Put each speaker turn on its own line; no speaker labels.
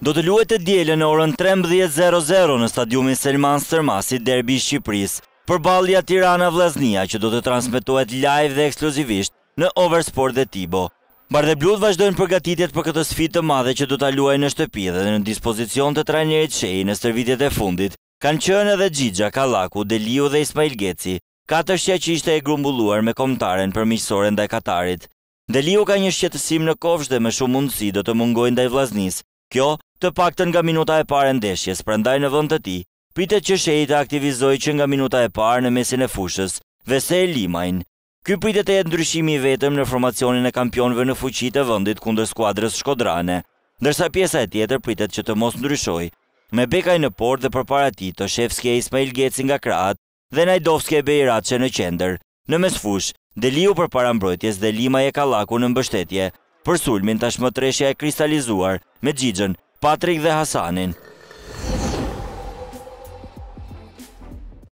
Do të luet e djele në orën 13.00 në stadiumin Selman Sërmasi, derbi Shqipëris, për balja Tirana Vlaznia që do të transmitohet live dhe ekskluzivisht në Oversport dhe Tibo. Bardhe Blut vazhdojnë përgatitjet për këtë sfit të madhe që do të luaj në shtëpi dhe në dispozicion të trajnerit shej në stërvitjet e fundit, kanë qënë edhe Gjigja, Kalaku, Deliu dhe Ismail Geci, katër shqia që ishte e grumbulluar me komtaren për miqësore ndaj Katarit. Deliu ka një shqetësim në kofsh dhe me shumë mundësi do të mungojnë ndaj vlaznis, kjo të paktën nga minuta e parë ndeshjes, prandaj në vend të tij, pritet që Shehi të aktivizojë që nga minuta e parë në mesin e fushës, Vese limajnë. Ky pritet të jetë ndryshimi i vetëm në formacionin e kampionëve në fuqi të vendit kundër skuadrës Shkodrane, ndërsa pjesa e tjetër pritet që të mos ndryshojë. Me Bekaj në port dhe përpara tij Toshevski e Ismail Geci nga krahat dhe Najdovski e Beiraçe në qendër. Në mesfush, Deliu përpara mbrojtjes dhe Limaj e Kallaku në mbështetje. Për sulmin tashmë treshja e kristalizuar me Xhixhën Patrick de Hassanin.